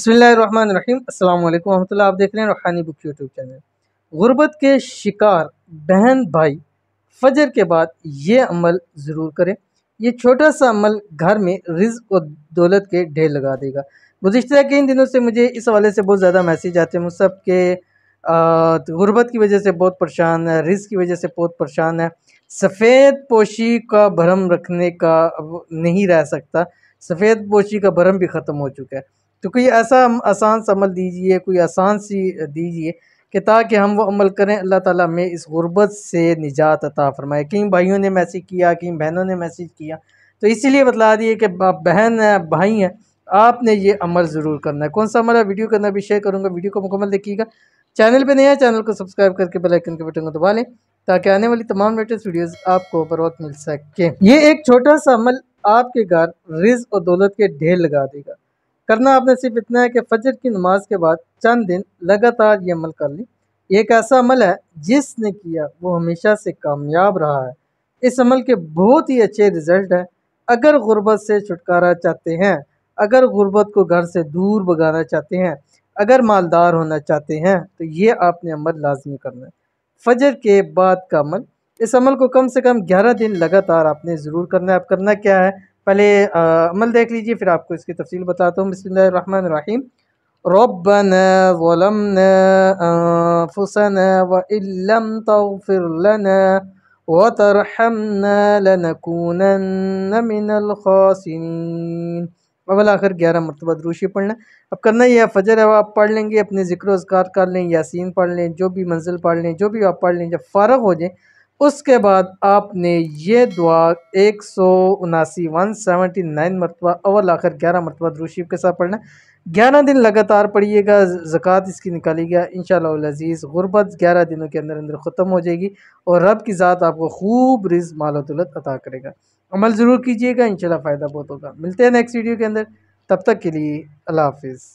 बसमिल अल्लाम वरहमल आप देख रहे हैं रूहानी बुक यूट्यूब चैनल गुरबत के शिकार बहन भाई फजर के बाद ये अमल ज़रूर करें ये छोटा सा अमल घर में रिज और दौलत के ढेर लगा देगा कि इन दिनों से मुझे इस हवाले से बहुत ज़्यादा मैसेज आते हैं मुझ के गुरबत की वजह से बहुत परेशान है रिज की वजह से बहुत परेशान है सफ़ेद पोशी का भरम रखने का नहीं रह सकता सफ़ेद पोशी का भरम भी ख़त्म हो चुका है तो कोई ऐसा आसान समल दीजिए कोई आसान सी दीजिए कि ताकि हम वो अमल करें अल्लाह ताला में इस गुरबत से निजात अता फरमाए कई भाइयों ने मैसेज किया कई बहनों ने मैसेज किया तो इसीलिए बतला दिए कि बहन है भाई हैं आपने ये अमल ज़रूर करना है कौन सा अमल है वीडियो करना भी शेयर करूँगा वीडियो को मुकम्मल देखिएगा चैनल पर नया चैनल को सब्सक्राइब करके बेलाइकन के बटन को दबा लें ताकि आने वाली तमाम लेटेस्ट वीडियोज़ आपको बर वक्त मिल सके ये एक छोटा सा अमल आपके घर रिज और दौलत के ढेर लगा देगा करना आपने सिर्फ इतना है कि फजर की नमाज के बाद चंद दिन लगातार ये अमल कर लें एक ऐसा अमल है जिसने किया वो हमेशा से कामयाब रहा है इस अमल के बहुत ही अच्छे रिज़ल्ट हैं अगर गुर्बत से छुटकारा चाहते हैं अगर गुर्बत को घर से दूर भगाना चाहते हैं अगर मालदार होना चाहते हैं तो ये आपने अमल लाजमी करना है फजर के बाद का अमल इस अमल को कम से कम ग्यारह दिन लगातार आपने ज़रूर करना है आप करना क्या है पहले अमल देख लीजिए फिर आपको इसकी तफसील बताता हूँ बसमान रहीम रबन वलम फुसन व इलम तफिर वतरहमना लनकूनन मिनल अवल आखिर ग्यारह मरतबा दरूशी पढ़ना अब करना ही है फजर है आप पढ़ लेंगे अपने जिक्र उसकार कर लें यासीन पढ़ लें जो भी मंजिल पढ़ लें जो भी आप पढ़ लें जब फ़ारग हो जाए उसके बाद आपने ये दुआ एक सौ उनासी वन सेवेंटी नाइन मरतबा अवल आखिर ग्यारह मरतबा द्रूशीफ के साथ पढ़ना ग्यारह दिन लगातार पढ़िएगा ज़क़़त इसकी निकाली निकालिएगा इन शजीज़ गुरबत ग्यारह दिनों के अंदर अंदर ख़त्म हो जाएगी और रब की ज़ात आपको खूब रिज मालत दौलत अता करेगा अमल ज़रूर कीजिएगा इन फ़ायदा बहुत होगा मिलते हैं नेक्स्ट वीडियो के अंदर तब तक के लिए अल्लाह हाफिज़